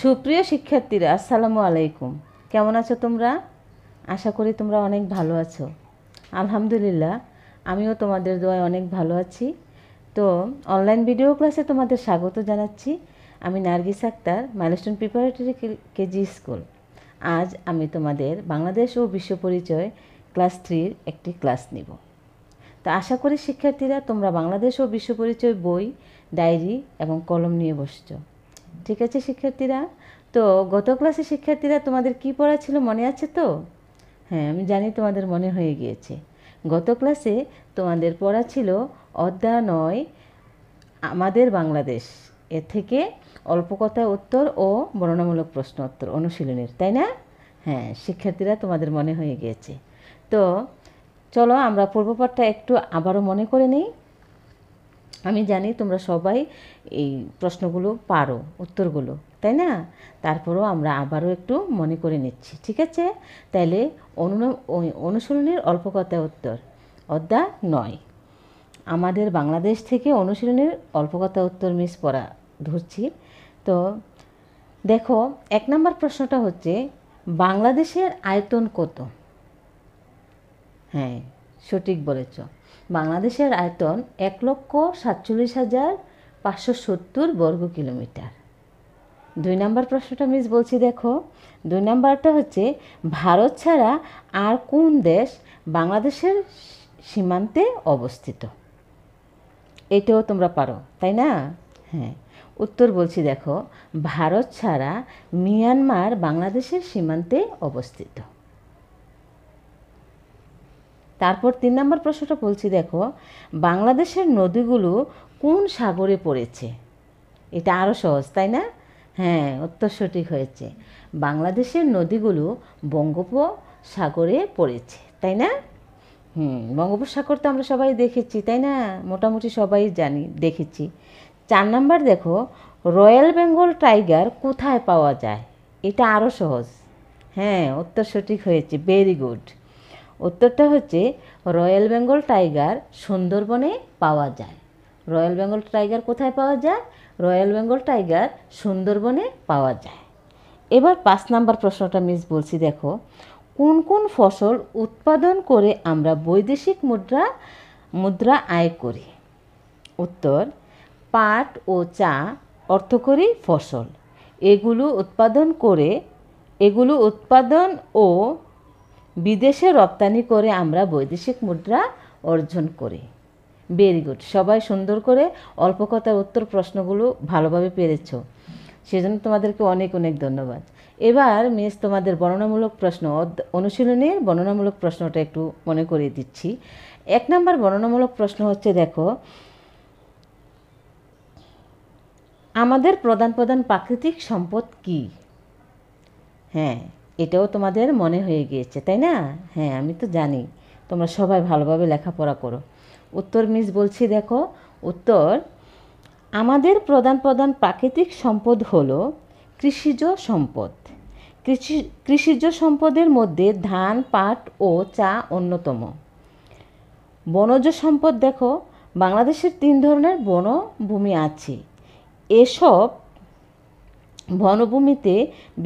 সুপ্রিয় শিক্ষার্থীরা আসসালামু আলাইকুম কেমন আছো তোমরা আশা করি তোমরা অনেক ভালো আছো আলহামদুলিল্লাহ আমিও তোমাদের দোয়ায় অনেক ভালো আছি তো অনলাইন ভিডিও ক্লাসে তোমাদের স্বাগত জানাচ্ছি আমি Nargis Akhtar Milestone Preparatory KG school আজ আমি তোমাদের বাংলাদেশ ও বিশ্ব পরিচয় ক্লাস থ্রির একটি ক্লাস নিব তো আশা করি শিক্ষার্থীরা তোমরা বাংলাদেশ ও বিশ্ব পরিচয় বই ডায়েরি এবং কলম নিয়ে বসছো ঠিক আছে শিক্ষার্থীরা তো গত ক্লাসে শিক্ষার্থীরা তোমাদের কি পড়া ছিল মনে আছে তো হ্যাঁ আমি জানি তোমাদের মনে হয়ে গিয়েছে গত ক্লাসে তোমাদের পড়া ছিল অধ্যায় আমাদের বাংলাদেশ এ থেকে অল্প কথা উত্তর ও বর্ণনামূলক প্রশ্নোত্তর অনুশীলনের তাই না হ্যাঁ শিক্ষার্থীরা তোমাদের মনে হয়ে গিয়েছে তো চলো আমরা পূর্বপাঠটা একটু আবারও মনে করে নিই আমি জানি তোমরা সবাই এই প্রশ্নগুলো পারো উত্তরগুলো তাই না তারপরেও আমরা আবারও একটু মনে করে নিচ্ছি ঠিক আছে তাহলে অনু অনুশীলনের অল্প কথা উত্তর অদ্যা নয় আমাদের বাংলাদেশ থেকে অনুশীলনের অল্প কথা উত্তর মিস পড়া ধরছি তো দেখো এক নম্বর প্রশ্নটা হচ্ছে বাংলাদেশের আয়তন কত হ্যাঁ সঠিক বলেছ বাংলাদেশের আয়তন এক লক্ষ সাতচল্লিশ হাজার পাঁচশো সত্তর বর্গ কিলোমিটার দুই নম্বর প্রশ্নটা মিস বলছি দেখো দুই নম্বরটা হচ্ছে ভারত ছাড়া আর কোন দেশ বাংলাদেশের সীমান্তে অবস্থিত এটাও তোমরা পারো তাই না হ্যাঁ উত্তর বলছি দেখো ভারত ছাড়া মিয়ানমার বাংলাদেশের সীমান্তে অবস্থিত তারপর তিন নম্বর প্রশ্নটা বলছি দেখো বাংলাদেশের নদীগুলো কোন সাগরে পড়েছে এটা আরও সহজ তাই না হ্যাঁ উত্তর সঠিক হয়েছে বাংলাদেশের নদীগুলো বঙ্গোপসাগরে পড়েছে তাই না হুম বঙ্গোপসাগর তো আমরা সবাই দেখেছি তাই না মোটামুটি সবাই জানি দেখেছি চার নাম্বার দেখো রয়্যাল বেঙ্গল টাইগার কোথায় পাওয়া যায় এটা আরও সহজ হ্যাঁ উত্তর সঠিক হয়েছে ভেরি গুড উত্তরটা হচ্ছে রয়্যাল বেঙ্গল টাইগার সুন্দরবনে পাওয়া যায় রয়্যাল বেঙ্গল টাইগার কোথায় পাওয়া যায় রয়্যাল বেঙ্গল টাইগার সুন্দরবনে পাওয়া যায় এবার পাঁচ নাম্বার প্রশ্নটা মিস বলছি দেখো কোন কোন ফসল উৎপাদন করে আমরা বৈদেশিক মুদ্রা মুদ্রা আয় করি উত্তর পাট ও চা অর্থকরী ফসল এগুলো উৎপাদন করে এগুলো উৎপাদন ও বিদেশে রপ্তানি করে আমরা বৈদেশিক মুদ্রা অর্জন করি ভেরি গুড সবাই সুন্দর করে অল্প কথার উত্তর প্রশ্নগুলো ভালোভাবে পেরেছ সেজন্য তোমাদেরকে অনেক অনেক ধন্যবাদ এবার মিস তোমাদের বর্ণনামূলক প্রশ্ন অনুশীলনের বর্ণনামূলক প্রশ্নটা একটু মনে করিয়ে দিচ্ছি এক নম্বর বর্ণনামূলক প্রশ্ন হচ্ছে দেখো আমাদের প্রধান প্রধান প্রাকৃতিক সম্পদ কী হ্যাঁ এটাও তোমাদের মনে হয়ে গিয়েছে তাই না হ্যাঁ আমি তো জানি তোমরা সবাই ভালোভাবে লেখাপড়া করো উত্তর মিস বলছি দেখো উত্তর আমাদের প্রধান প্রধান প্রাকৃতিক সম্পদ হল কৃষিজ সম্পদ কৃষি কৃষিজ সম্পদের মধ্যে ধান পাট ও চা অন্যতম বনজ সম্পদ দেখো বাংলাদেশের তিন ধরনের বনভূমি আছে এসব বনভূমিতে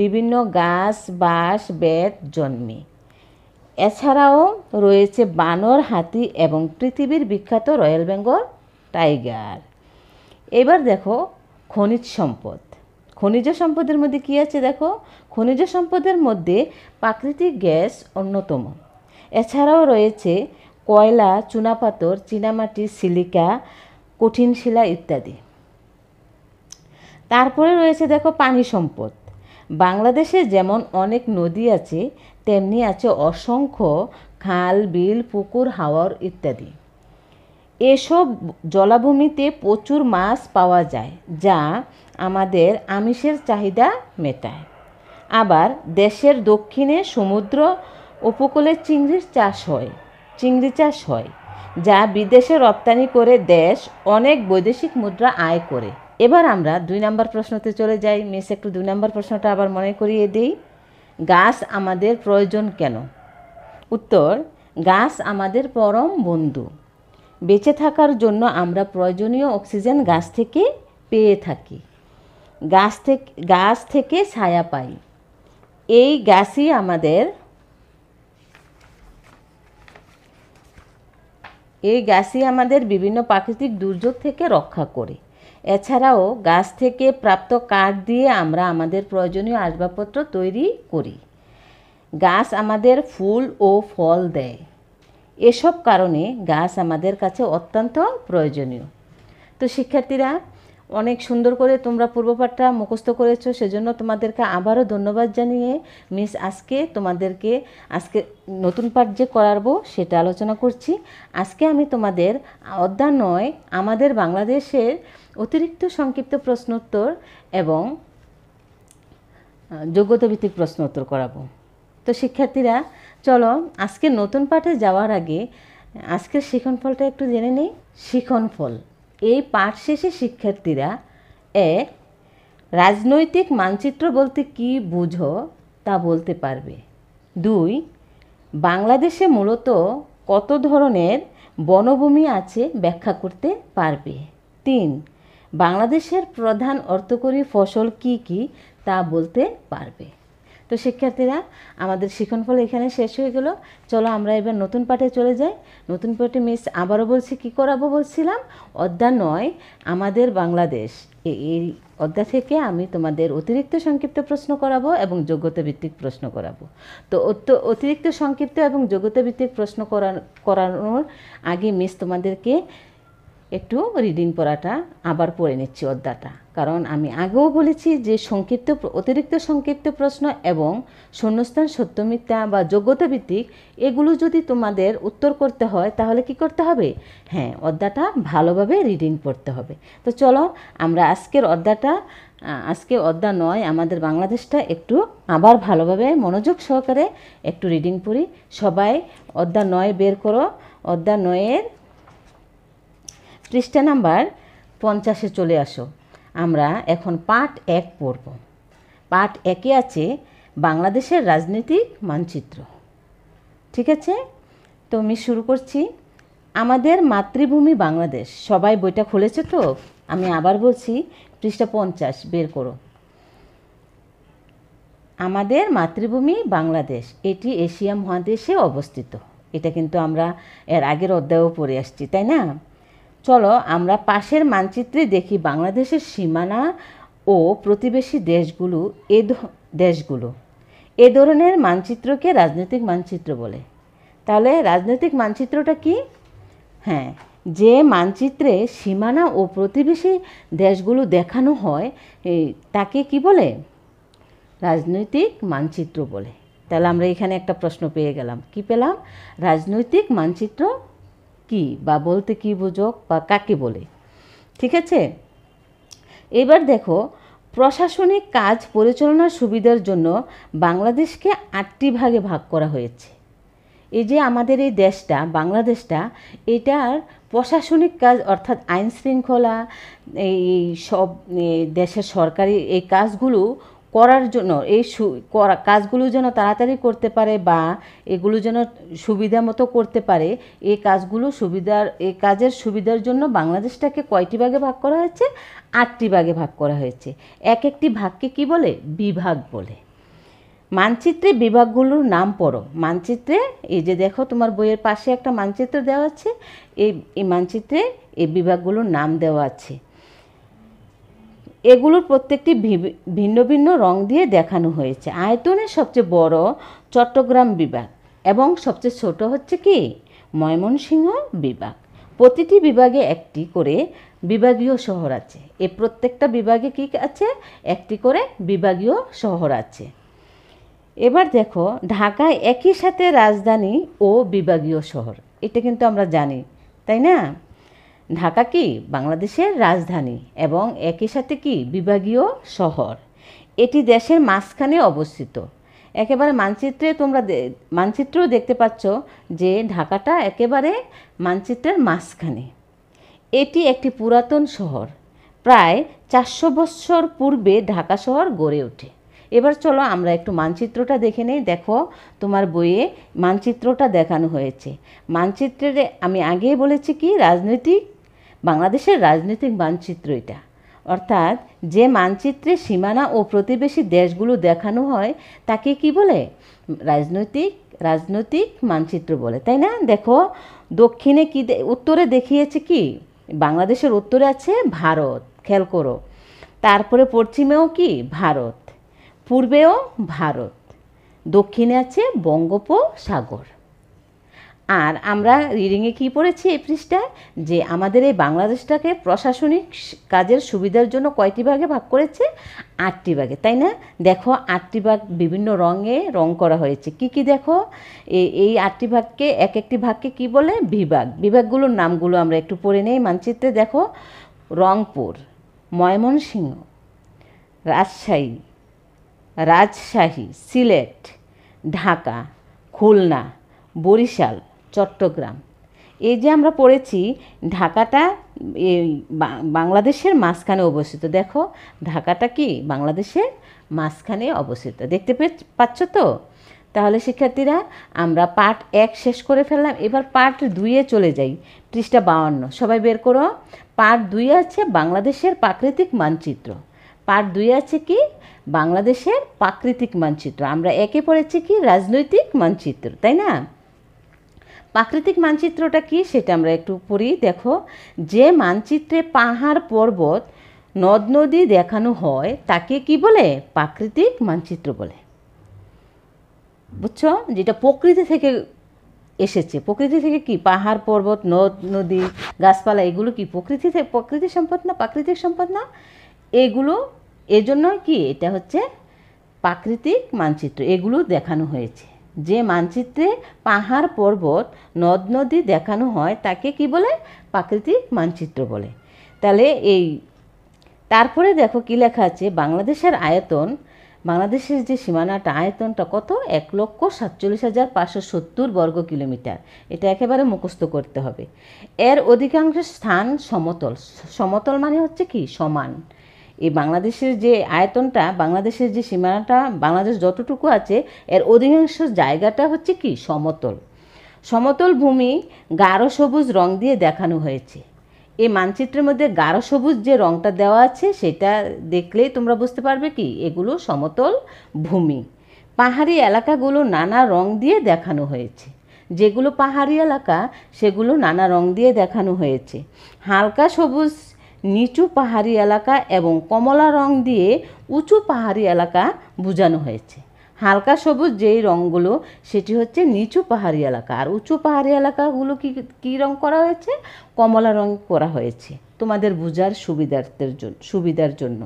বিভিন্ন গাছ বাঁশ বেত জন্মে এছাড়াও রয়েছে বানর হাতি এবং পৃথিবীর বিখ্যাত রয়্যাল বেঙ্গল টাইগার এবার দেখো খনিজ সম্পদ খনিজ সম্পদের মধ্যে কী আছে দেখো খনিজ সম্পদের মধ্যে প্রাকৃতিক গ্যাস অন্যতম এছাড়াও রয়েছে কয়লা চুনাপাথর চীনামাটি সিলিকা কঠিন শিলা ইত্যাদি তারপরে রয়েছে দেখো পানি সম্পদ বাংলাদেশে যেমন অনেক নদী আছে তেমনি আছে অসংখ্য খাল বিল পুকুর হাওর ইত্যাদি এসব জলাভূমিতে প্রচুর মাছ পাওয়া যায় যা আমাদের আমিষের চাহিদা মেটায় আবার দেশের দক্ষিণে সমুদ্র উপকূলে চিংড়ির চাষ হয় চিংড়ি চাষ হয় যা বিদেশে রপ্তানি করে দেশ অনেক বৈদেশিক মুদ্রা আয় করে এবার আমরা দুই নম্বর প্রশ্নতে চলে যাই মিস একটু দুই নম্বর প্রশ্নটা আবার মনে করিয়ে দিই গাছ আমাদের প্রয়োজন কেন উত্তর গাছ আমাদের পরম বন্ধু বেঁচে থাকার জন্য আমরা প্রয়োজনীয় অক্সিজেন গাছ থেকে পেয়ে থাকি গাছ থেকে গাছ থেকে ছায়া পাই এই গাছই আমাদের এই গাছই আমাদের বিভিন্ন প্রাকৃতিক দুর্যোগ থেকে রক্ষা করে এছাড়াও গাছ থেকে প্রাপ্ত কাঠ দিয়ে আমরা আমাদের প্রয়োজনীয় আসবাবপত্র তৈরি করি গাছ আমাদের ফুল ও ফল দেয় এসব কারণে গাছ আমাদের কাছে অত্যন্ত প্রয়োজনীয় তো শিক্ষার্থীরা অনেক সুন্দর করে তোমরা পূর্বপাঠটা মুখস্থ করেছো সেজন্য তোমাদেরকে আবারও ধন্যবাদ জানিয়ে মিস আজকে তোমাদেরকে আজকে নতুন পাঠ যে করাবো সেটা আলোচনা করছি আজকে আমি তোমাদের অধ্যায় নয় আমাদের বাংলাদেশের অতিরিক্ত সংক্ষিপ্ত প্রশ্নোত্তর এবং যোগ্যতাভিত্তিক প্রশ্নোত্তর করাবো তো শিক্ষার্থীরা চলো আজকে নতুন পাঠে যাওয়ার আগে আজকের শিখনফলটা একটু জেনে নিই শিখনফল এই পাঠ শেষে শিক্ষার্থীরা এক রাজনৈতিক মানচিত্র বলতে কি বুঝো তা বলতে পারবে দুই বাংলাদেশে মূলত কত ধরনের বনভূমি আছে ব্যাখ্যা করতে পারবে তিন বাংলাদেশের প্রধান অর্থকরী ফসল কি কি তা বলতে পারবে তো শিক্ষার্থীরা আমাদের শিক্ষণফল এখানে শেষ হয়ে গেল চলো আমরা এবার নতুন পাঠে চলে যাই নতুন পাঠে মিস আবারও বলছি কি করাবো বলছিলাম অধ্যা নয় আমাদের বাংলাদেশ এই অদ্যা থেকে আমি তোমাদের অতিরিক্ত সংক্ষিপ্ত প্রশ্ন করাবো এবং যোগ্যতা ভিত্তিক প্রশ্ন করাবো তো অতিরিক্ত সংক্ষিপ্ত এবং যোগ্যতা ভিত্তিক প্রশ্ন করানোর আগে মিস তোমাদেরকে একটু রিডিং পড়াটা আবার পড়ে নিচ্ছি অধ্যাটা কারণ আমি আগেও বলেছি যে সংক্ষিপ্ত অতিরিক্ত সংক্ষিপ্ত প্রশ্ন এবং শূন্যস্থান সত্যমিথ্যা বা যোগ্যতা ভিত্তিক এগুলো যদি তোমাদের উত্তর করতে হয় তাহলে কি করতে হবে হ্যাঁ অধ্যাটা ভালোভাবে রিডিং পড়তে হবে তো চলো আমরা আজকের অধ্যাটা আজকে অদ্যা নয় আমাদের বাংলাদেশটা একটু আবার ভালোভাবে মনোযোগ সহকারে একটু রিডিং পড়ি সবাই অদ্যা নয় বের করো অদ্যা নয়ের পৃষ্ঠা নাম্বার পঞ্চাশে চলে আসো আমরা এখন পার্ট এক পড়ব পার্ট একে আছে বাংলাদেশের রাজনৈতিক মানচিত্র ঠিক আছে তো আমি শুরু করছি আমাদের মাতৃভূমি বাংলাদেশ সবাই বইটা খুলেছে তো আমি আবার বলছি পৃষ্ঠা পঞ্চাশ বের করো আমাদের মাতৃভূমি বাংলাদেশ এটি এশিয়া মহাদেশে অবস্থিত এটা কিন্তু আমরা এর আগের অধ্যায়েও পড়ে আসছি তাই না চলো আমরা পাশের মানচিত্রে দেখি বাংলাদেশের সীমানা ও প্রতিবেশী দেশগুলো এ দেশগুলো এ ধরনের মানচিত্রকে রাজনৈতিক মানচিত্র বলে তাহলে রাজনৈতিক মানচিত্রটা কি হ্যাঁ যে মানচিত্রে সীমানা ও প্রতিবেশী দেশগুলো দেখানো হয় তাকে কি বলে রাজনৈতিক মানচিত্র বলে তাহলে আমরা এখানে একটা প্রশ্ন পেয়ে গেলাম কি পেলাম রাজনৈতিক মানচিত্র কি বা বলতে কি বোঝক বা কাকে বলে ঠিক আছে এবার দেখো প্রশাসনিক কাজ পরিচালনার সুবিধার জন্য বাংলাদেশকে আটটি ভাগে ভাগ করা হয়েছে এই যে আমাদের এই দেশটা বাংলাদেশটা এটার প্রশাসনিক কাজ অর্থাৎ আইন শৃঙ্খলা এই সব দেশের সরকারি এই কাজগুলো করার জন্য এই করা কাজগুলো যেন তাড়াতাড়ি করতে পারে বা এগুলো যেন সুবিধা মতো করতে পারে এই কাজগুলো সুবিধার এই কাজের সুবিধার জন্য বাংলাদেশটাকে কয়টি ভাগে ভাগ করা হয়েছে আটটি ভাগে ভাগ করা হয়েছে এক একটি ভাগকে কি বলে বিভাগ বলে মানচিত্রে বিভাগগুলোর নাম পড়ো মানচিত্রে এই যে দেখো তোমার বইয়ের পাশে একটা মানচিত্র দেওয়া আছে এই মানচিত্রে এই বিভাগগুলোর নাম দেওয়া আছে এগুলোর প্রত্যেকটি ভিন্ন ভিন্ন রং দিয়ে দেখানো হয়েছে আয়তনের সবচেয়ে বড় চট্টগ্রাম বিভাগ এবং সবচেয়ে ছোট হচ্ছে কি ময়মনসিংহ বিভাগ প্রতিটি বিভাগে একটি করে বিভাগীয় শহর আছে এ প্রত্যেকটা বিভাগে কী আছে একটি করে বিভাগীয় শহর আছে এবার দেখো ঢাকায় একই সাথে রাজধানী ও বিভাগীয় শহর এটা কিন্তু আমরা জানি তাই না ঢাকা কি বাংলাদেশের রাজধানী এবং একই সাথে কি বিভাগীয় শহর এটি দেশের মাঝখানে অবস্থিত একেবারে মানচিত্রে তোমরা মানচিত্রেও দেখতে পাচ্ছ যে ঢাকাটা একেবারে মানচিত্রের মাঝখানে এটি একটি পুরাতন শহর প্রায় চারশো বৎসর পূর্বে ঢাকা শহর গড়ে ওঠে এবার চলো আমরা একটু মানচিত্রটা দেখে নেই দেখো তোমার বইয়ে মানচিত্রটা দেখানো হয়েছে মানচিত্রে আমি আগেই বলেছি কি রাজনৈতিক বাংলাদেশের রাজনৈতিক মানচিত্র এটা অর্থাৎ যে মানচিত্রে সীমানা ও প্রতিবেশী দেশগুলো দেখানো হয় তাকে কি বলে রাজনৈতিক রাজনৈতিক মানচিত্র বলে তাই না দেখো দক্ষিণে কি উত্তরে দেখিয়েছে কি বাংলাদেশের উত্তরে আছে ভারত খেয়াল করো তারপরে পশ্চিমেও কি ভারত পূর্বেও ভারত দক্ষিণে আছে বঙ্গোপসাগর আর আমরা রিডিংয়ে কি পড়েছি এই পৃষ্ঠায় যে আমাদের এই বাংলাদেশটাকে প্রশাসনিক কাজের সুবিধার জন্য কয়টি ভাগে ভাগ করেছে আটটি ভাগে তাই না দেখো আটটি ভাগ বিভিন্ন রঙে রং করা হয়েছে কি কি দেখো এই আটটি ভাগকে এক একটি ভাগকে কি বলে বিভাগ বিভাগগুলোর নামগুলো আমরা একটু পড়ে নেই মানচিত্রে দেখো রংপুর ময়মনসিংহ রাজশাহী রাজশাহী সিলেট ঢাকা খুলনা বরিশাল চট্টগ্রাম এই যে আমরা পড়েছি ঢাকাটা এই বাংলাদেশের মাঝখানে অবস্থিত দেখো ঢাকাটা কি বাংলাদেশের মাঝখানে অবস্থিত দেখতে পাচ্ছ তো তাহলে শিক্ষার্থীরা আমরা পার্ট এক শেষ করে ফেললাম এবার পার্ট দুইয়ে চলে যাই পৃষ্ঠা বাউান্ন সবাই বের করো পার্ট দুই আছে বাংলাদেশের প্রাকৃতিক মানচিত্র পার্ট দুই আছে কি বাংলাদেশের প্রাকৃতিক মানচিত্র আমরা একে পড়েছি কি রাজনৈতিক মানচিত্র তাই না প্রাকৃতিক মানচিত্রটা কি সেটা আমরা একটু পড়ি দেখো যে মানচিত্রে পাহাড় পর্বত নদ নদী দেখানো হয় তাকে কি বলে প্রাকৃতিক মানচিত্র বলে বুঝছো যেটা প্রকৃতি থেকে এসেছে প্রকৃতি থেকে কি পাহাড় পর্বত নদ নদী গাছপালা এগুলো কি প্রকৃতি প্রকৃতি সম্পদ না প্রাকৃতিক সম্পদ না এগুলো এজন্য কি এটা হচ্ছে প্রাকৃতিক মানচিত্র এগুলো দেখানো হয়েছে যে মানচিত্রে পাহাড় পর্বত নদ নদী দেখানো হয় তাকে কি বলে প্রাকৃতিক মানচিত্র বলে তাহলে এই তারপরে দেখো কি লেখা আছে বাংলাদেশের আয়তন বাংলাদেশের যে সীমানাটা আয়তনটা কত এক লক্ষ সাতচল্লিশ হাজার পাঁচশো সত্তর বর্গ কিলোমিটার এটা একেবারে মুখস্থ করতে হবে এর অধিকাংশ স্থান সমতল সমতল মানে হচ্ছে কি সমান এই বাংলাদেশের যে আয়তনটা বাংলাদেশের যে সীমানাটা বাংলাদেশ যতটুকু আছে এর অধিকাংশ জায়গাটা হচ্ছে কি সমতল সমতল ভূমি গাঢ় সবুজ রং দিয়ে দেখানো হয়েছে এই মানচিত্রের মধ্যে গাঢ় সবুজ যে রংটা দেওয়া আছে সেটা দেখলেই তোমরা বুঝতে পারবে কি এগুলো সমতল ভূমি পাহাড়ি এলাকাগুলো নানা রং দিয়ে দেখানো হয়েছে যেগুলো পাহাড়ি এলাকা সেগুলো নানা রং দিয়ে দেখানো হয়েছে হালকা সবুজ নিচু পাহাড়ি এলাকা এবং কমলা রং দিয়ে উঁচু পাহাড়ি এলাকা বোঝানো হয়েছে হালকা সবুজ যেই রঙগুলো সেটি হচ্ছে নিচু পাহাড়ি এলাকা আর উঁচু পাহাড়ি এলাকাগুলো কি কী রং করা হয়েছে কমলা রং করা হয়েছে তোমাদের বোঝার সুবিধার্থের জন্য সুবিধার জন্য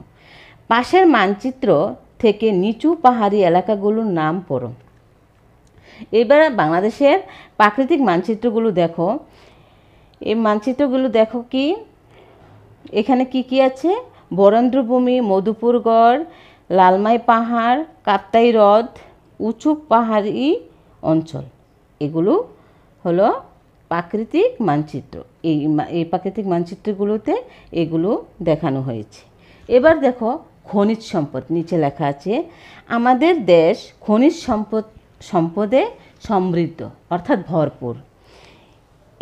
পাশের মানচিত্র থেকে নিচু পাহাড়ি এলাকাগুলোর নাম পড়ো এবার বাংলাদেশের প্রাকৃতিক মানচিত্রগুলো দেখো এই মানচিত্রগুলো দেখো কি এখানে কি কি আছে বরেন্দ্রভূমি মধুপুরগড় লালমাই পাহাড় কাপ্তাই হ্রদ উঁচু পাহাড়ি অঞ্চল এগুলো হলো প্রাকৃতিক মানচিত্র এই এই প্রাকৃতিক মানচিত্রগুলোতে এগুলো দেখানো হয়েছে এবার দেখো খনিজ সম্পদ নিচে লেখা আছে আমাদের দেশ খনিজ সম্পদ সম্পদে সমৃদ্ধ অর্থাৎ ভরপুর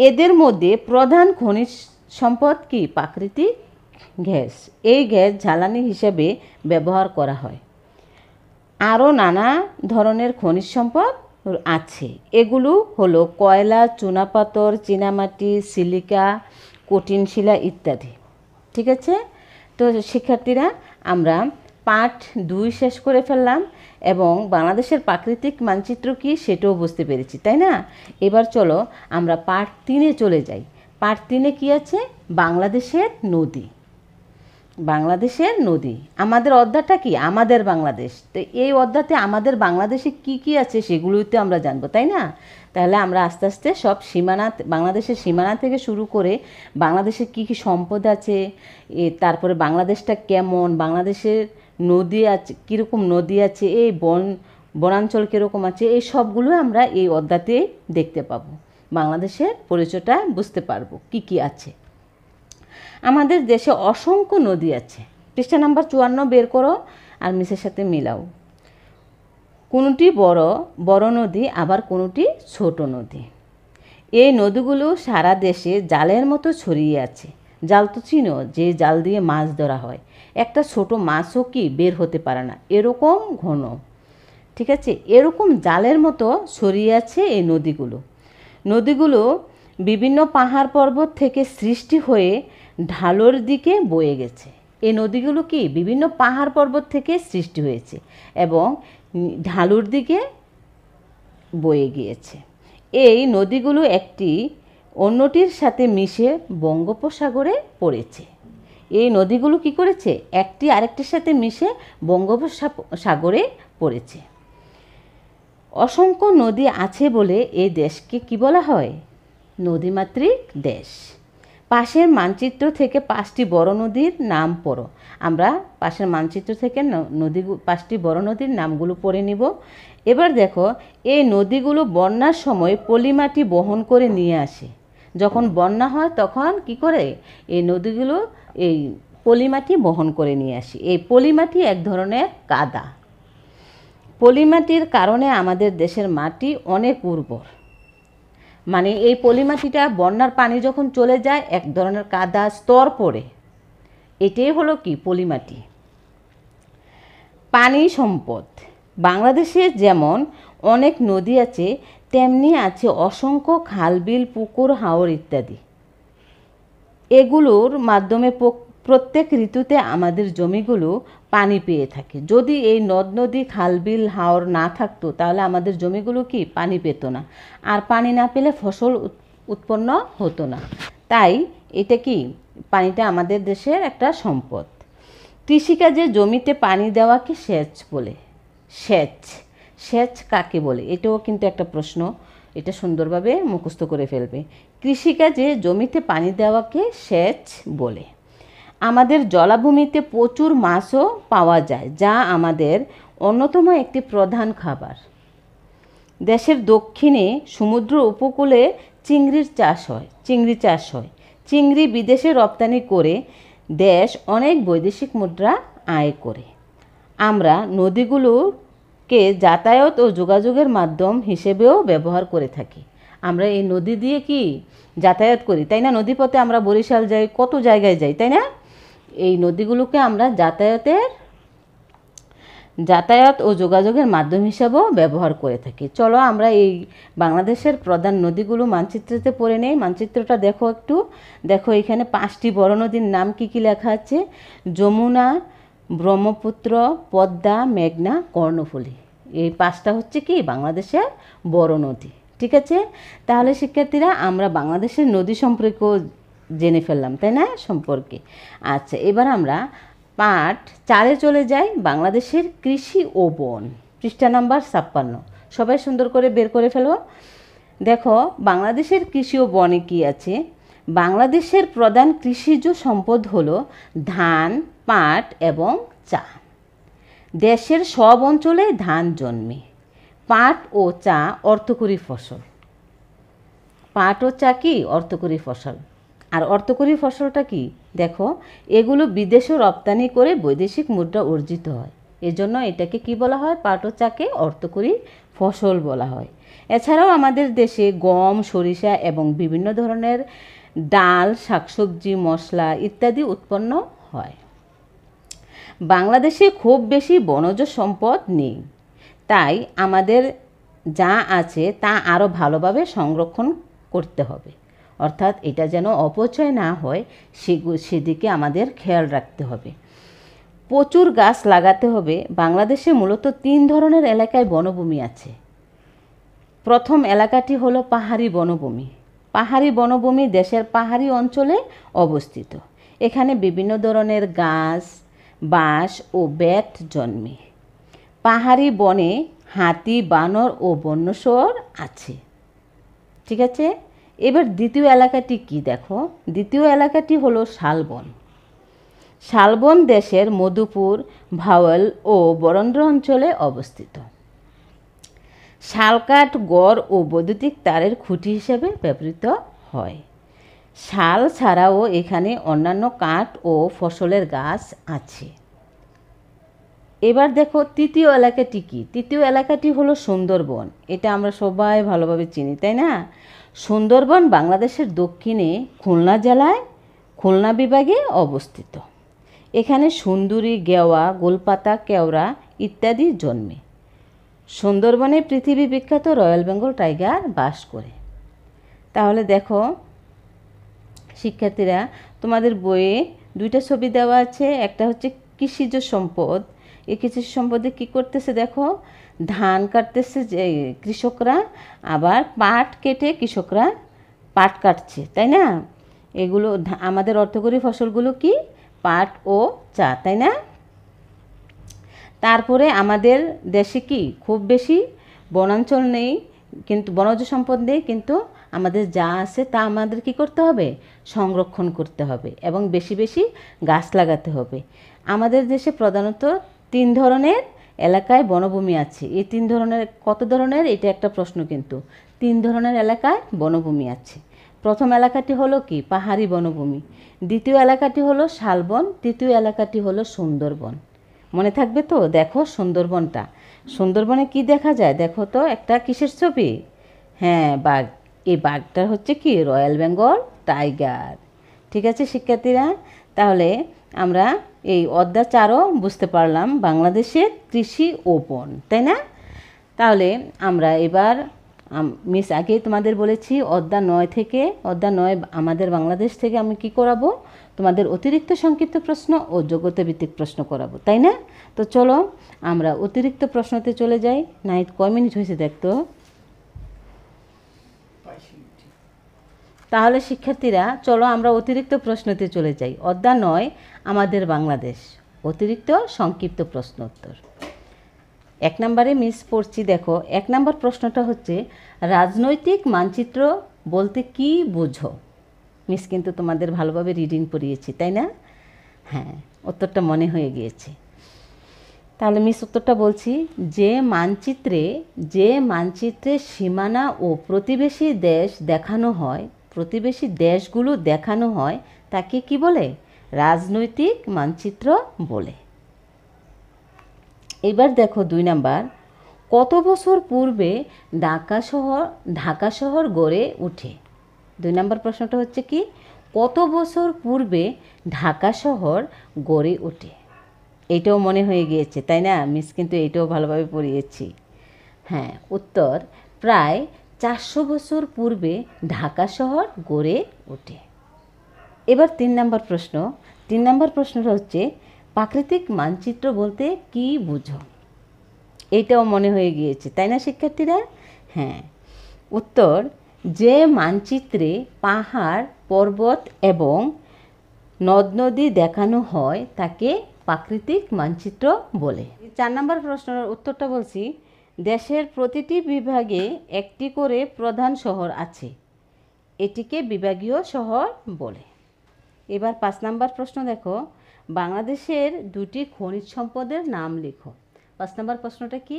এদের মধ্যে প্রধান খনিজ সম্পদ কি প্রাকৃতিক গ্যাস এই গ্যাস জ্বালানি হিসেবে ব্যবহার করা হয় আরও নানা ধরনের খনিজ সম্পদ আছে এগুলো হলো কয়লা চুনাপাথর চীনামাটি সিলিকা কঠিন শিলা ইত্যাদি ঠিক আছে তো শিক্ষার্থীরা আমরা পাঠ দুই শেষ করে ফেললাম এবং বাংলাদেশের প্রাকৃতিক মানচিত্র কি সেটাও বুঝতে পেরেছি তাই না এবার চলো আমরা পাঠ তিনে চলে যাই পার্ট তিনে কী আছে বাংলাদেশের নদী বাংলাদেশের নদী আমাদের অধ্যাটা কি আমাদের বাংলাদেশ তো এই অধ্যাতে আমাদের বাংলাদেশে কি কি আছে সেগুলোতে আমরা জানবো তাই না তাহলে আমরা আস্তে আস্তে সব সীমানা বাংলাদেশের সীমানা থেকে শুরু করে বাংলাদেশের কি কি সম্পদ আছে তারপরে বাংলাদেশটা কেমন বাংলাদেশের নদী আছে কীরকম নদী আছে এই বন বনাঞ্চল কীরকম আছে এই সবগুলো আমরা এই অধ্যায়তে দেখতে পাবো বাংলাদেশের পরিচয়টা বুঝতে পারবো কি কি আছে আমাদের দেশে অসংখ্য নদী আছে পৃষ্ঠা নাম্বার চুয়ান্ন বের করো আর মিসের সাথে মিলাও কোনোটি বড় বড় নদী আবার কোনোটি ছোট নদী এই নদীগুলো সারা দেশে জালের মতো ছড়িয়ে আছে জাল তো চিনো যে জাল দিয়ে মাছ ধরা হয় একটা ছোট মাছও কি বের হতে পারে না এরকম ঘন ঠিক আছে এরকম জালের মতো ছড়িয়ে আছে এই নদীগুলো নদীগুলো বিভিন্ন পাহাড় পর্বত থেকে সৃষ্টি হয়ে ঢালোর দিকে বয়ে গেছে এই নদীগুলো কি বিভিন্ন পাহাড় পর্বত থেকে সৃষ্টি হয়েছে এবং ঢালুর দিকে বয়ে গিয়েছে এই নদীগুলো একটি অন্যটির সাথে মিশে বঙ্গোপসাগরে পড়েছে এই নদীগুলো কি করেছে একটি আরেকটির সাথে মিশে বঙ্গোপসাগরে পড়েছে অসংখ্য নদী আছে বলে এই দেশকে কি বলা হয় নদীমাতৃক দেশ পাশের মানচিত্র থেকে পাঁচটি বড় নদীর নাম পড়ো আমরা পাশের মানচিত্র থেকে নদী পাঁচটি বড় নদীর নামগুলো পড়ে নিব এবার দেখো এই নদীগুলো বন্যার সময় পলিমাটি বহন করে নিয়ে আসে যখন বন্যা হয় তখন কি করে এই নদীগুলো এই পলিমাটি বহন করে নিয়ে আসে এই পলিমাটি এক ধরনের কাদা পলিমাটির কারণে আমাদের দেশের মাটি অনেক উর্বর মানে এই পলিমাটিটা বন্যার পানি যখন চলে যায় এক ধরনের কাদা স্তর পড়ে এটাই হলো কি পলিমাটি পানি সম্পদ বাংলাদেশে যেমন অনেক নদী আছে তেমনি আছে অসংখ্য খালবিল পুকুর হাওর ইত্যাদি এগুলোর মাধ্যমে প্রত্যেক ঋতুতে আমাদের জমিগুলো পানি পেয়ে থাকে যদি এই নদ নদী খাল বিল হাওর না থাকতো তাহলে আমাদের জমিগুলো কি পানি পেত না আর পানি না পেলে ফসল উৎপন্ন হতো না তাই এটা কি পানিটা আমাদের দেশের একটা সম্পদ কৃষিকাজে জমিতে পানি দেওয়াকে সেচ বলে সেচ সেচ কাকে বলে এটাও কিন্তু একটা প্রশ্ন এটা সুন্দরভাবে মুখস্থ করে ফেলবে কৃষিকাজে জমিতে পানি দেওয়াকে সেচ বলে আমাদের জলাভূমিতে প্রচুর মাছও পাওয়া যায় যা আমাদের অন্যতম একটি প্রধান খাবার দেশের দক্ষিণে সমুদ্র উপকূলে চিংড়ির চাষ হয় চিংড়ি চাষ হয় চিংড়ি বিদেশে রপ্তানি করে দেশ অনেক বৈদেশিক মুদ্রা আয় করে আমরা নদীগুলোকে যাতায়াত ও যোগাযোগের মাধ্যম হিসেবেও ব্যবহার করে থাকি আমরা এই নদী দিয়ে কি যাতায়াত করি তাই না নদীপথে আমরা বরিশাল যাই কত জায়গায় যাই তাই না এই নদীগুলোকে আমরা যাতায়াতের যাতায়াত ও যোগাযোগের মাধ্যম হিসাবেও ব্যবহার করে থাকি চলো আমরা এই বাংলাদেশের প্রধান নদীগুলো মানচিত্রতে পড়ে নেই মানচিত্রটা দেখো একটু দেখো এখানে পাঁচটি বড় নদীর নাম কি কি লেখা আছে যমুনা ব্রহ্মপুত্র পদ্মা মেঘনা কর্ণফুলী এই পাঁচটা হচ্ছে কি বাংলাদেশের বড় নদী ঠিক আছে তাহলে শিক্ষার্থীরা আমরা বাংলাদেশের নদী সম্পর্কেও জেনে ফেললাম তাই না সম্পর্কে আচ্ছা এবার আমরা পাঠ চারে চলে যাই বাংলাদেশের কৃষি ও বন পৃষ্ঠা নাম্বার ছাপ্পান্ন সবাই সুন্দর করে বের করে ফেলো দেখো বাংলাদেশের কৃষি ও বনে কি আছে বাংলাদেশের প্রধান কৃষিজ সম্পদ হল ধান পাট এবং চা দেশের সব অঞ্চলে ধান জন্মে পাট ও চা অর্থকরী ফসল পাট ও চা কি অর্থকরী ফসল আর অর্থকরী ফসলটা কি দেখো এগুলো বিদেশে রপ্তানি করে বৈদেশিক মুদ্রা অর্জিত হয় এজন্য এটাকে কি বলা হয় পাটো চাকে অর্থকরী ফসল বলা হয় এছাড়াও আমাদের দেশে গম সরিষা এবং বিভিন্ন ধরনের ডাল শাকসবজি মশলা ইত্যাদি উৎপন্ন হয় বাংলাদেশে খুব বেশি বনজ সম্পদ নেই তাই আমাদের যা আছে তা আরও ভালোভাবে সংরক্ষণ করতে হবে অর্থাৎ এটা যেন অপচয় না হয় সে সেদিকে আমাদের খেয়াল রাখতে হবে প্রচুর গাছ লাগাতে হবে বাংলাদেশে মূলত তিন ধরনের এলাকায় বনভূমি আছে প্রথম এলাকাটি হলো পাহাড়ি বনভূমি পাহাড়ি বনভূমি দেশের পাহাড়ি অঞ্চলে অবস্থিত এখানে বিভিন্ন ধরনের গাছ বাঁশ ও ব্যাট জন্মে পাহাড়ি বনে হাতি বানর ও বন্যশোর আছে ঠিক আছে এবার দ্বিতীয় এলাকাটি কি দেখো দ্বিতীয় এলাকাটি হলো শালবন শালবন দেশের মধুপুর ভাওয়াল ও বরেন্দ্র অঞ্চলে অবস্থিত শালকাঠ গড় ও বৈদ্যুতিক তারের খুঁটি হিসেবে ব্যবহৃত হয় শাল ছাড়াও এখানে অন্যান্য কাঠ ও ফসলের গাছ আছে এবার দেখো তৃতীয় এলাকাটি কী তৃতীয় এলাকাটি হলো সুন্দরবন এটা আমরা সবাই ভালোভাবে চিনি তাই না সুন্দরবন বাংলাদেশের দক্ষিণে খুলনা জেলায় খুলনা বিভাগে অবস্থিত এখানে সুন্দরী গেওয়া গোলপাতা কেওড়া ইত্যাদি জন্মে সুন্দরবনে পৃথিবী বিখ্যাত রয়্যাল বেঙ্গল টাইগার বাস করে তাহলে দেখো শিক্ষার্থীরা তোমাদের বইয়ে দুইটা ছবি দেওয়া আছে একটা হচ্ছে কৃষিজ সম্পদ এই কৃষি সম্পদে কি করতেছে দেখো ধান কাটতেছে যে কৃষকরা আবার পাট কেটে কৃষকরা পাট কাটছে তাই না এগুলো আমাদের অর্থকরী ফসলগুলো কি পাট ও চা তাই না তারপরে আমাদের দেশে কি খুব বেশি বনাঞ্চল নেই কিন্তু বনজ সম্পদ নেই কিন্তু আমাদের যা আছে তা আমাদের কি করতে হবে সংরক্ষণ করতে হবে এবং বেশি বেশি গাছ লাগাতে হবে আমাদের দেশে প্রধানত তিন ধরনের এলাকায় বনভূমি আছে এই তিন ধরনের কত ধরনের এটা একটা প্রশ্ন কিন্তু তিন ধরনের এলাকায় বনভূমি আছে প্রথম এলাকাটি হলো কি পাহাড়ি বনভূমি দ্বিতীয় এলাকাটি হলো শালবন তৃতীয় এলাকাটি হলো সুন্দরবন মনে থাকবে তো দেখো সুন্দরবনটা সুন্দরবনে কি দেখা যায় দেখো তো একটা কিসের ছবি হ্যাঁ বাঘ এই বাঘটা হচ্ছে কি রয়্যাল বেঙ্গল টাইগার ঠিক আছে শিক্ষার্থীরা তাহলে আমরা এই চারও বুঝতে পারলাম বাংলাদেশের কৃষি ও বন তাই না তাহলে আমরা এবার মিস আগেই তোমাদের বলেছি অদ্যা নয় থেকে অদ্যা নয় আমাদের বাংলাদেশ থেকে আমি কি করাবো তোমাদের অতিরিক্ত সংক্ষিপ্ত প্রশ্ন ও যোগ্যতা ভিত্তিক প্রশ্ন করাবো তাই না তো চলো আমরা অতিরিক্ত প্রশ্নতে চলে যাই নাইট কয় মিনিট হয়েছে দেখতো তাহলে শিক্ষার্থীরা চলো আমরা অতিরিক্ত প্রশ্নতে চলে যাই অদ্যা নয় আমাদের বাংলাদেশ অতিরিক্ত সংক্ষিপ্ত প্রশ্ন উত্তর এক নম্বরে মিস পড়ছি দেখো এক নম্বর প্রশ্নটা হচ্ছে রাজনৈতিক মানচিত্র বলতে কি বোঝো মিস কিন্তু তোমাদের ভালোভাবে রিডিং পড়িয়েছি তাই না হ্যাঁ উত্তরটা মনে হয়ে গিয়েছে তাহলে মিস উত্তরটা বলছি যে মানচিত্রে যে মানচিত্রে সীমানা ও প্রতিবেশী দেশ দেখানো হয় প্রতিবেশী দেশগুলো দেখানো হয় তাকে কি বলে রাজনৈতিক মানচিত্র বলে এবার দেখো দুই নাম্বার কত বছর পূর্বে ঢাকা শহর ঢাকা শহর গড়ে উঠে দুই নম্বর প্রশ্নটা হচ্ছে কি কত বছর পূর্বে ঢাকা শহর গড়ে ওঠে এটাও মনে হয়ে গিয়েছে তাই না মিস কিন্তু এটাও ভালোভাবে পড়িয়েছি হ্যাঁ উত্তর প্রায় চারশো বছর পূর্বে ঢাকা শহর গড়ে ওঠে এবার তিন নম্বর প্রশ্ন তিন নম্বর প্রশ্নটা হচ্ছে প্রাকৃতিক মানচিত্র বলতে কি বুঝো এটাও মনে হয়ে গিয়েছে তাই না শিক্ষার্থীরা হ্যাঁ উত্তর যে মানচিত্রে পাহাড় পর্বত এবং নদ নদী দেখানো হয় তাকে প্রাকৃতিক মানচিত্র বলে চার নম্বর প্রশ্নের উত্তরটা বলছি দেশের প্রতিটি বিভাগে একটি করে প্রধান শহর আছে এটিকে বিভাগীয় শহর বলে এবার পাঁচ নাম্বার প্রশ্ন দেখো বাংলাদেশের দুটি খনিজ সম্পদের নাম লেখো পাঁচ নাম্বার প্রশ্নটা কি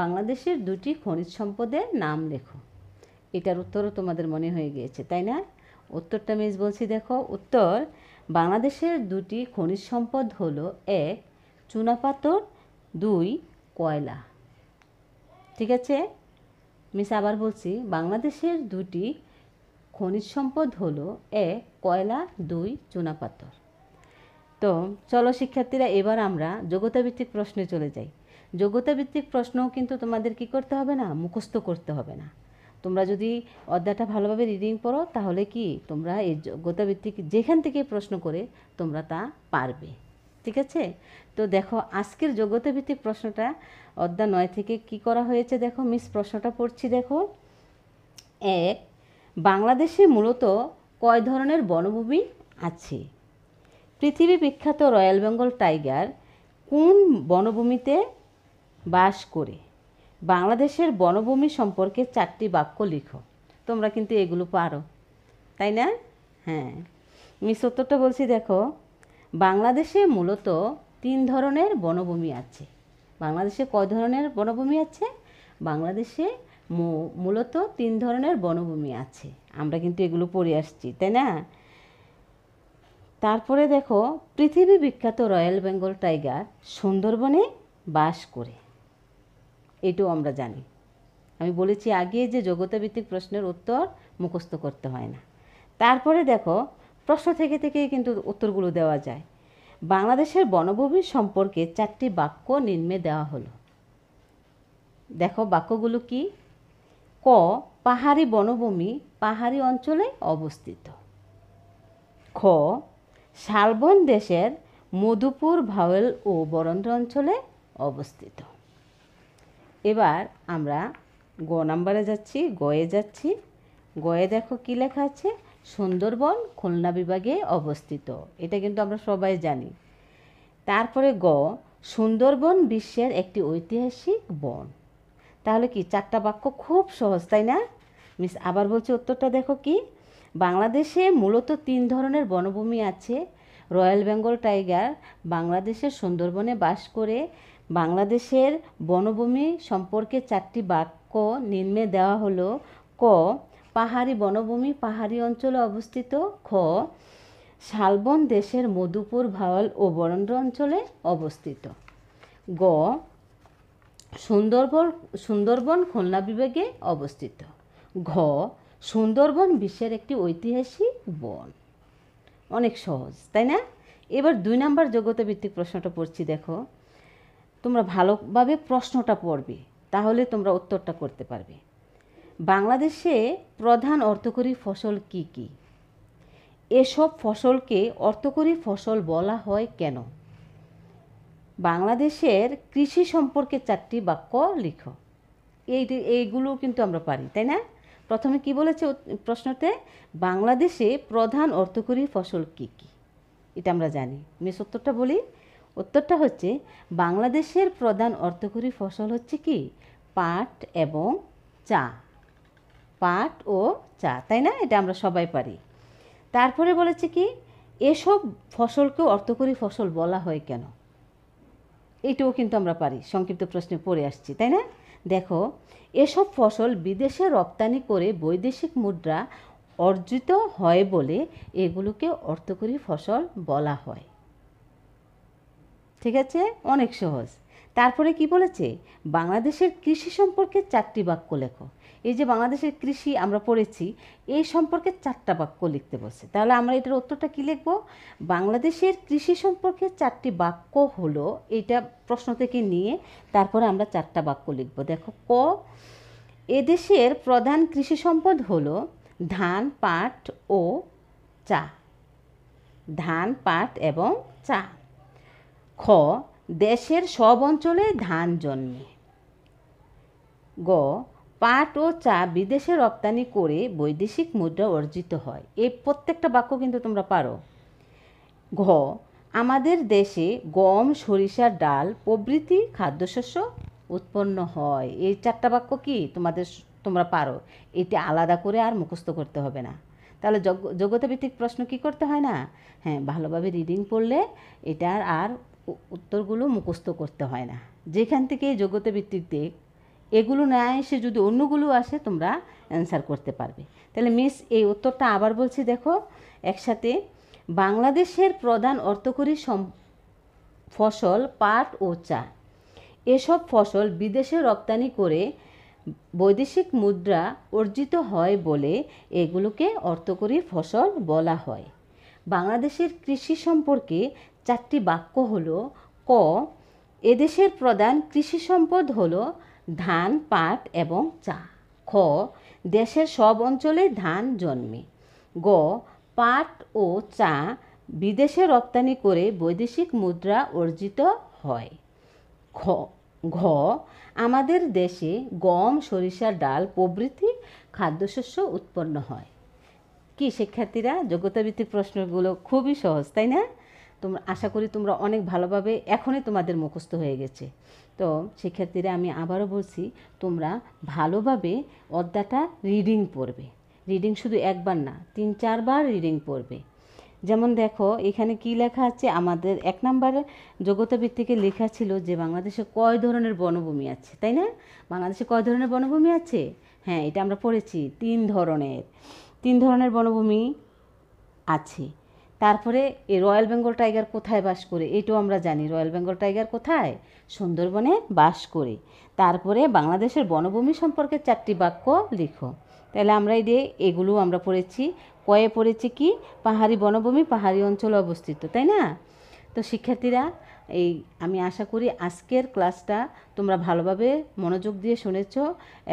বাংলাদেশের দুটি খনিজ সম্পদের নাম লেখো এটার উত্তরও তোমাদের মনে হয়ে গিয়েছে তাই না উত্তরটা মিস বলছি দেখো উত্তর বাংলাদেশের দুটি খনিজ সম্পদ হলো এক চুনাপাতর দুই কয়লা ঠিক আছে মিস আবার বলছি বাংলাদেশের দুটি খনিজ সম্পদ হলো এক কয়লা দুই চুনাপাথর তো চলো শিক্ষার্থীরা এবার আমরা যোগ্যতাভিত্তিক প্রশ্নে চলে যাই যোগ্যতাভিত্তিক প্রশ্নও কিন্তু তোমাদের কি করতে হবে না মুখস্থ করতে হবে না তোমরা যদি অধ্যায়টা ভালোভাবে রিডিং পড়ো তাহলে কি তোমরা এই যোগ্যতাভিত্তিক যেখান থেকে প্রশ্ন করে তোমরা তা পারবে ঠিক আছে তো দেখো আজকের যোগ্যতাভিত্তিক প্রশ্নটা অধ্যায় নয় থেকে কি করা হয়েছে দেখো মিস প্রশ্নটা পড়ছি দেখো এক বাংলাদেশে মূলত কয় ধরনের বনভূমি আছে পৃথিবী বিখ্যাত রয়্যাল বেঙ্গল টাইগার কোন বনভূমিতে বাস করে বাংলাদেশের বনভূমি সম্পর্কে চারটি বাক্য লিখো তোমরা কিন্তু এগুলো পারো তাই না হ্যাঁ আমি সত্যটা বলছি দেখো বাংলাদেশে মূলত তিন ধরনের বনভূমি আছে বাংলাদেশে কয় ধরনের বনভূমি আছে বাংলাদেশে মূলত তিন ধরনের বনভূমি আছে আমরা কিন্তু এগুলো পড়ে আসছি তাই না তারপরে দেখো পৃথিবী বিখ্যাত রয়্যাল বেঙ্গল টাইগার সুন্দরবনে বাস করে এটাও আমরা জানি আমি বলেছি আগে যে জগতাভিত্তিক প্রশ্নের উত্তর মুখস্থ করতে হয় না তারপরে দেখো প্রশ্ন থেকে থেকেই কিন্তু উত্তরগুলো দেওয়া যায় বাংলাদেশের বনভূমি সম্পর্কে চারটি বাক্য নিম্নে দেওয়া হলো দেখো বাক্যগুলো কি ক পাহাড়ি বনভূমি পাহাড়ি অঞ্চলে অবস্থিত খ শালবন দেশের মধুপুর ভাওয়েল ও বরন্দ্র অঞ্চলে অবস্থিত এবার আমরা গ নাম্বারে যাচ্ছি গয়ে যাচ্ছি গয়ে দেখো কী লেখা আছে সুন্দরবন খুলনা বিভাগে অবস্থিত এটা কিন্তু আমরা সবাই জানি তারপরে গ সুন্দরবন বিশ্বের একটি ঐতিহাসিক বন তাহলে কি চারটা বাক্য খুব সহজ তাই না মিস আবার বলছি উত্তরটা দেখো কি বাংলাদেশে মূলত তিন ধরনের বনভূমি আছে রয়্যাল বেঙ্গল টাইগার বাংলাদেশের সুন্দরবনে বাস করে বাংলাদেশের বনভূমি সম্পর্কে চারটি বাক্য নিম্নে দেওয়া হলো ক পাহাড়ি বনভূমি পাহাড়ি অঞ্চলে অবস্থিত খ শালবন দেশের মধুপুর ভাওয়াল ও বরেন্দ্র অঞ্চলে অবস্থিত গ সুন্দরবন সুন্দরবন খুলনা বিভাগে অবস্থিত ঘ সুন্দরবন বিশ্বের একটি ঐতিহাসিক বন অনেক সহজ তাই না এবার দুই নাম্বার যোগ্যতা ভিত্তিক প্রশ্নটা পড়ছি দেখো তোমরা ভালোভাবে প্রশ্নটা পড়বে তাহলে তোমরা উত্তরটা করতে পারবে বাংলাদেশে প্রধান অর্থকরী ফসল কি কি এসব ফসলকে অর্থকরী ফসল বলা হয় কেন বাংলাদেশের কৃষি সম্পর্কে চারটি বাক্য লিখো এই এইগুলো কিন্তু আমরা পারি তাই না প্রথমে কি বলেছে প্রশ্নতে বাংলাদেশে প্রধান অর্থকরী ফসল কী কী এটা আমরা জানি আমি উত্তরটা বলি উত্তরটা হচ্ছে বাংলাদেশের প্রধান অর্থকরী ফসল হচ্ছে কি পাট এবং চা পাট ও চা তাই না এটা আমরা সবাই পারি তারপরে বলেছে কি এসব ফসলকে অর্থকরী ফসল বলা হয় কেন এইটাও কিন্তু আমরা পারি সংক্ষিপ্ত প্রশ্নে পড়ে আসছি তাই না দেখো এসব ফসল বিদেশে রপ্তানি করে বৈদেশিক মুদ্রা অর্জিত হয় বলে এগুলোকে অর্থকরী ফসল বলা হয় ঠিক আছে অনেক সহজ তারপরে কি বলেছে বাংলাদেশের কৃষি সম্পর্কে চারটি বাক্য লেখো এই যে বাংলাদেশের কৃষি আমরা পড়েছি এই সম্পর্কে চারটা বাক্য লিখতে বলছে তাহলে আমরা এটার উত্তরটা কী লিখবো বাংলাদেশের কৃষি সম্পর্কে চারটি বাক্য হলো এটা প্রশ্ন থেকে নিয়ে তারপরে আমরা চারটা বাক্য লিখবো দেখো ক এদেশের প্রধান কৃষি সম্পদ হলো ধান পাট ও চা ধান পাট এবং চা খ দেশের সব অঞ্চলে ধান জন্মে গ পাট ও চা বিদেশে রপ্তানি করে বৈদেশিক মুদ্রা অর্জিত হয় এই প্রত্যেকটা বাক্য কিন্তু তোমরা পারো ঘ আমাদের দেশে গম সরিষা ডাল প্রভৃতি খাদ্যশস্য উৎপন্ন হয় এই চারটা বাক্য কি তোমাদের তোমরা পারো এটি আলাদা করে আর মুখস্থ করতে হবে না তাহলে যোগ্যতাভিত্তিক প্রশ্ন কি করতে হয় না হ্যাঁ ভালোভাবে রিডিং পড়লে এটার আর উত্তরগুলো মুখস্থ করতে হয় না যেখান থেকে যোগ্যতাভিত্তিক দিক এগুলো না এসে যদি অন্যগুলো আসে তোমরা অ্যান্সার করতে পারবে তাহলে মিস এই উত্তরটা আবার বলছি দেখো একসাথে বাংলাদেশের প্রধান অর্থকরী সম ফসল পাট ও চা এসব ফসল বিদেশে রপ্তানি করে বৈদেশিক মুদ্রা অর্জিত হয় বলে এগুলোকে অর্থকরী ফসল বলা হয় বাংলাদেশের কৃষি সম্পর্কে চারটি বাক্য হল ক এদেশের প্রধান কৃষি সম্পদ হল ধান পাট এবং চা খ দেশের সব অঞ্চলে ধান জন্মে গ পাট ও চা বিদেশে রপ্তানি করে বৈদেশিক মুদ্রা অর্জিত হয় খ ঘ আমাদের দেশে গম সরিষা ডাল প্রভৃতি খাদ্যশস্য উৎপন্ন হয় কি শিক্ষার্থীরা যোগ্যতাভিত্তিক প্রশ্নগুলো খুবই সহজ তাই না তোমরা আশা করি তোমরা অনেক ভালোভাবে এখনই তোমাদের মুখস্থ হয়ে গেছে তো সেক্ষেত্রে আমি আবারও বলছি তোমরা ভালোভাবে অদ্যাটা রিডিং পড়বে রিডিং শুধু একবার না তিন চারবার রিডিং পড়বে যেমন দেখো এখানে কি লেখা আছে আমাদের এক নম্বরে ভিত্তিকে লেখা ছিল যে বাংলাদেশে কয় ধরনের বনভূমি আছে তাই না বাংলাদেশে কয় ধরনের বনভূমি আছে হ্যাঁ এটা আমরা পড়েছি তিন ধরনের তিন ধরনের বনভূমি আছে তারপরে এ রয়্যাল বেঙ্গল টাইগার কোথায় বাস করে এটাও আমরা জানি রয়্যাল বেঙ্গল টাইগার কোথায় সুন্দরবনে বাস করে তারপরে বাংলাদেশের বনভূমি সম্পর্কে চারটি বাক্য লিখো তাহলে আমরা এই যে এগুলো আমরা পড়েছি কয়ে পড়েছি কি পাহাড়ি বনভূমি পাহাড়ি অঞ্চলে অবস্থিত তাই না তো শিক্ষার্থীরা এই আমি আশা করি আজকের ক্লাসটা তোমরা ভালোভাবে মনোযোগ দিয়ে শুনেছ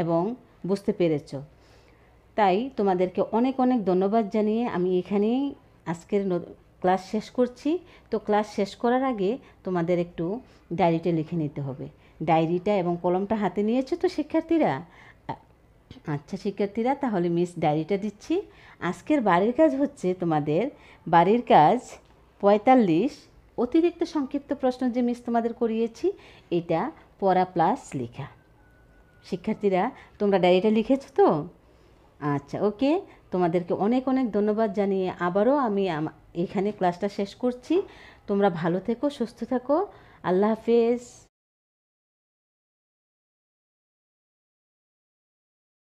এবং বুঝতে পেরেছ তাই তোমাদেরকে অনেক অনেক ধন্যবাদ জানিয়ে আমি এখানেই আজকের ক্লাস শেষ করছি তো ক্লাস শেষ করার আগে তোমাদের একটু ডায়েরিটা লিখে নিতে হবে ডায়েরিটা এবং কলমটা হাতে নিয়েছো তো শিক্ষার্থীরা আচ্ছা শিক্ষার্থীরা তাহলে মিস ডায়েরিটা দিচ্ছি আজকের বাড়ির কাজ হচ্ছে তোমাদের বাড়ির কাজ পঁয়তাল্লিশ অতিরিক্ত সংক্ষিপ্ত প্রশ্ন যে মিস তোমাদের করিয়েছি এটা পড়া প্লাস লেখা শিক্ষার্থীরা তোমরা ডায়েরিটা লিখেছো তো আচ্ছা ওকে তোমাদেরকে অনেক অনেক ধন্যবাদ জানিয়ে আবারও আমি এখানে ক্লাসটা শেষ করছি তোমরা ভালো থেকো সুস্থ থাকো আল্লাহ হাফেজ